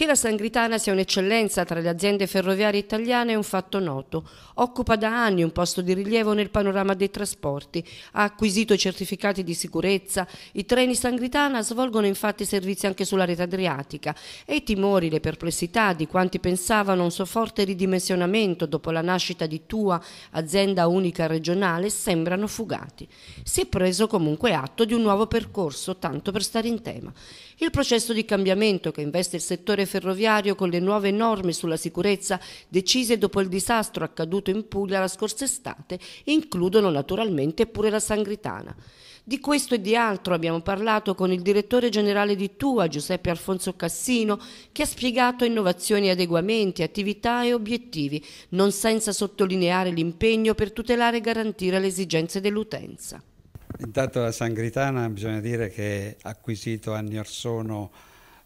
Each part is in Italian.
Che la Sangritana sia un'eccellenza tra le aziende ferroviarie italiane è un fatto noto. Occupa da anni un posto di rilievo nel panorama dei trasporti, ha acquisito certificati di sicurezza, i treni Sangritana svolgono infatti servizi anche sulla rete adriatica e i timori, le perplessità di quanti pensavano un suo forte ridimensionamento dopo la nascita di Tua, azienda unica regionale, sembrano fugati. Si è preso comunque atto di un nuovo percorso, tanto per stare in tema. Il processo di cambiamento che investe il settore ferroviario con le nuove norme sulla sicurezza decise dopo il disastro accaduto in Puglia la scorsa estate includono naturalmente pure la Sangritana. Di questo e di altro abbiamo parlato con il direttore generale di TUA, Giuseppe Alfonso Cassino, che ha spiegato innovazioni adeguamenti, attività e obiettivi, non senza sottolineare l'impegno per tutelare e garantire le esigenze dell'utenza. Intanto la Sangritana bisogna dire che ha acquisito anni or sono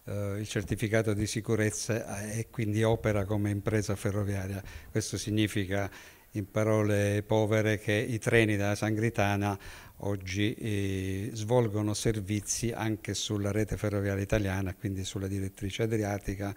eh, il certificato di sicurezza eh, e quindi opera come impresa ferroviaria. Questo significa in parole povere che i treni della Sangritana oggi eh, svolgono servizi anche sulla rete ferroviaria italiana, quindi sulla direttrice adriatica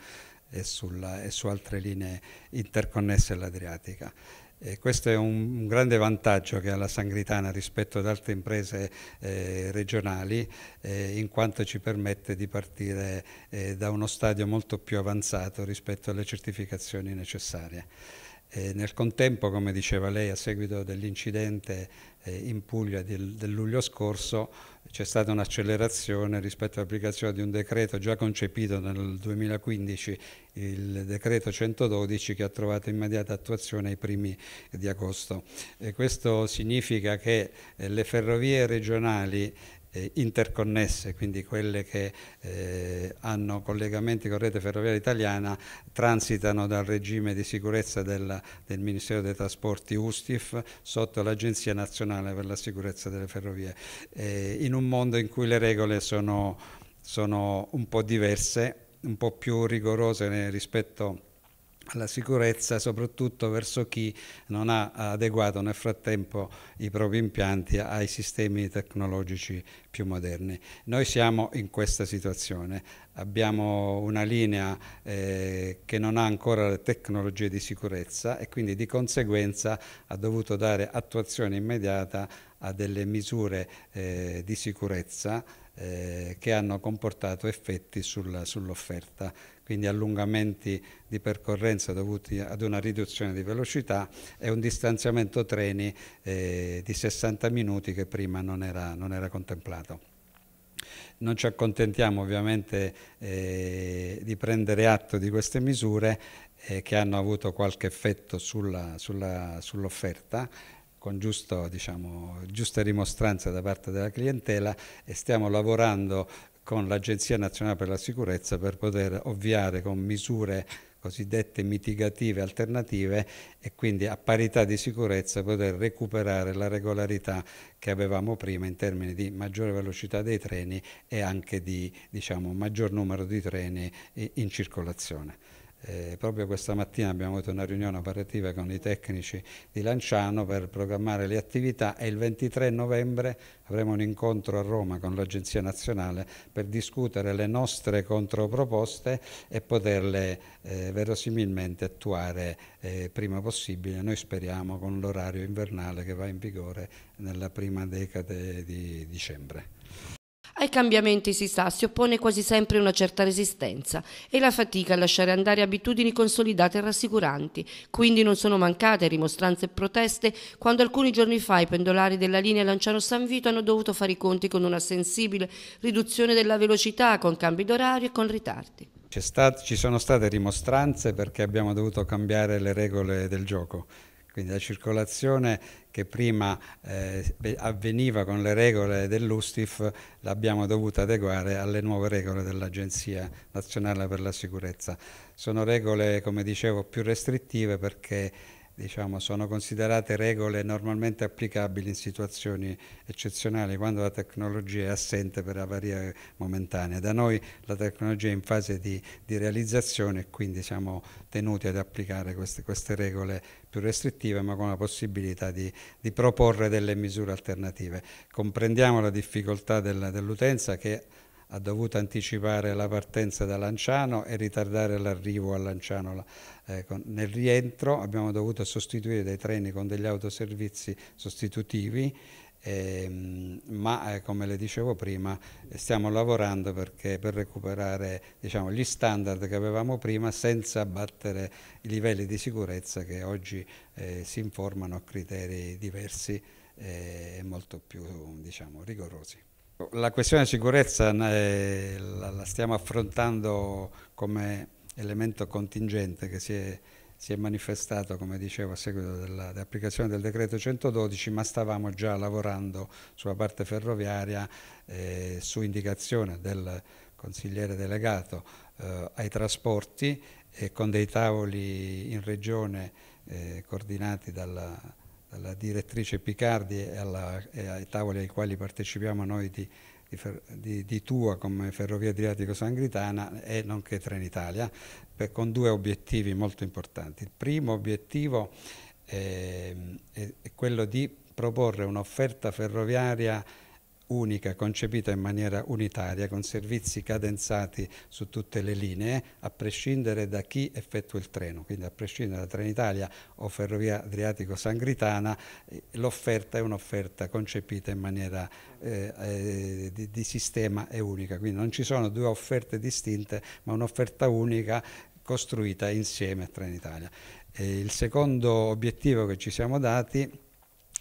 e, sulla, e su altre linee interconnesse all'Adriatica. E questo è un, grande vantaggio che ha la Sangritana rispetto ad altre imprese eh, regionali, eh, in quanto ci permette di partire eh, da uno stadio molto più avanzato rispetto alle certificazioni necessarie. E eh, nel contempo, come diceva lei, a seguito dell'incidente eh, in Puglia del, del luglio scorso c'è stata un'accelerazione rispetto all'applicazione di un decreto già concepito nel 2015, il decreto 112 che ha trovato immediata attuazione ai primi di agosto. E questo significa che eh, le ferrovie regionali eh, interconnesse, quindi quelle che eh, hanno collegamenti con rete ferroviaria italiana, transitano dal regime di sicurezza della, del Ministero dei Trasporti USTIF sotto l'Agenzia Nazionale per la Sicurezza delle Ferrovie, eh, in un mondo in cui le regole sono, sono un po' diverse, un po' più rigorose eh, rispetto a alla sicurezza soprattutto verso chi non ha adeguato nel frattempo i propri impianti ai sistemi tecnologici più moderni. Noi siamo in questa situazione, abbiamo una linea eh, che non ha ancora le tecnologie di sicurezza e quindi di conseguenza ha dovuto dare attuazione immediata a delle misure eh, di sicurezza eh, che hanno comportato effetti sul, sull'offerta, quindi allungamenti di percorrenza dovuti ad una riduzione di velocità e un distanziamento treni eh, di 60 minuti che prima non era, non era contemplato. Non ci accontentiamo ovviamente eh, di prendere atto di queste misure eh, che hanno avuto qualche effetto sull'offerta con giusto, diciamo, giusta dimostranza da parte della clientela e stiamo lavorando con l'Agenzia Nazionale per la Sicurezza per poter ovviare con misure cosiddette mitigative alternative e quindi a parità di sicurezza poter recuperare la regolarità che avevamo prima in termini di maggiore velocità dei treni e anche di diciamo, maggior numero di treni in circolazione. Eh, proprio questa mattina abbiamo avuto una riunione operativa con i tecnici di Lanciano per programmare le attività e il 23 novembre avremo un incontro a Roma con l'Agenzia Nazionale per discutere le nostre controproposte e poterle eh, verosimilmente attuare eh, prima possibile, noi speriamo con l'orario invernale che va in vigore nella prima decade di dicembre. Ai cambiamenti si sa, si oppone quasi sempre una certa resistenza e la fatica a lasciare andare abitudini consolidate e rassicuranti. Quindi non sono mancate rimostranze e proteste quando alcuni giorni fa i pendolari della linea Lanciano-San Vito hanno dovuto fare i conti con una sensibile riduzione della velocità, con cambi d'orario e con ritardi. Stato, ci sono state rimostranze perché abbiamo dovuto cambiare le regole del gioco quindi la circolazione che prima eh, avveniva con le regole dell'USTIF l'abbiamo dovuta adeguare alle nuove regole dell'Agenzia Nazionale per la Sicurezza. Sono regole, come dicevo, più restrittive perché diciamo, sono considerate regole normalmente applicabili in situazioni eccezionali, quando la tecnologia è assente per avarie momentanee. Da noi la tecnologia è in fase di, di realizzazione e quindi siamo tenuti ad applicare queste, queste, regole più restrittive, ma con la possibilità di, di proporre delle misure alternative. Comprendiamo la difficoltà dell'utenza che ha dovuto anticipare la partenza da Lanciano e ritardare l'arrivo a Lanciano. Eh, nel rientro abbiamo dovuto sostituire dei treni con degli autoservizi sostitutivi, ehm, ma eh, come le dicevo prima stiamo lavorando perché, per recuperare diciamo, gli standard che avevamo prima senza abbattere i livelli di sicurezza che oggi eh, si informano a criteri diversi e molto più diciamo, rigorosi. La questione della sicurezza eh, la stiamo affrontando come elemento contingente che si è, si è manifestato, come dicevo, a seguito dell'applicazione del decreto 112, ma stavamo già lavorando sulla parte ferroviaria eh, su indicazione del consigliere delegato eh, ai trasporti e con dei tavoli in regione eh, coordinati dalla alla direttrice Picardi e, alla, e, ai tavoli ai quali partecipiamo noi di, di, di Tua come Ferrovia Adriatico Sangritana e nonché Trenitalia, per, con due obiettivi molto importanti. Il primo obiettivo ehm, è, è quello di proporre un'offerta ferroviaria unica, concepita in maniera unitaria, con servizi cadenzati su tutte le linee, a prescindere da chi effettua il treno, quindi a prescindere da Trenitalia o Ferrovia Adriatico-Sangritana, eh, l'offerta è un'offerta concepita in maniera eh, eh, di, di sistema e unica, quindi non ci sono due offerte distinte, ma un'offerta unica costruita insieme a Trenitalia. E il secondo obiettivo che ci siamo dati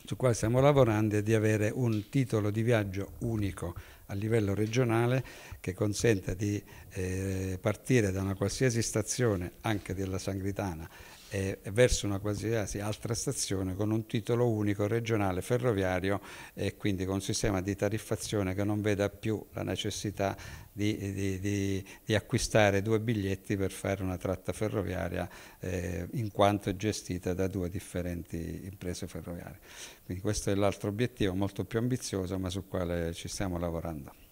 su cui stiamo lavorando è di avere un titolo di viaggio unico a livello regionale che consenta di eh, partire da una qualsiasi stazione, anche della Sangritana, e verso una qualsiasi altra stazione con un titolo unico regionale ferroviario e quindi con un sistema di tariffazione che non veda più la necessità di, di, di, di acquistare due biglietti per fare una tratta ferroviaria eh, in quanto è gestita da due differenti imprese ferroviarie. Quindi questo è l'altro obiettivo molto più ambizioso ma sul quale ci stiamo lavorando.